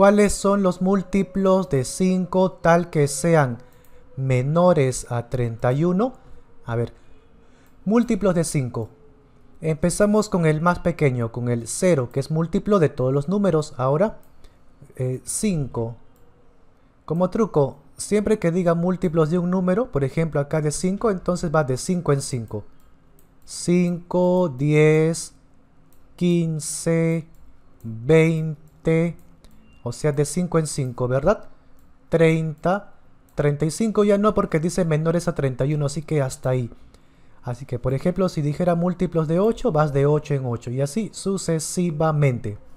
¿Cuáles son los múltiplos de 5 tal que sean menores a 31? A ver, múltiplos de 5. Empezamos con el más pequeño, con el 0, que es múltiplo de todos los números. Ahora, 5. Eh, Como truco, siempre que diga múltiplos de un número, por ejemplo acá de 5, entonces va de 5 en 5. 5, 10, 15, 20, o sea, de 5 en 5, ¿verdad? 30, 35 ya no porque dice menores a 31, así que hasta ahí. Así que, por ejemplo, si dijera múltiplos de 8, vas de 8 en 8 y así sucesivamente.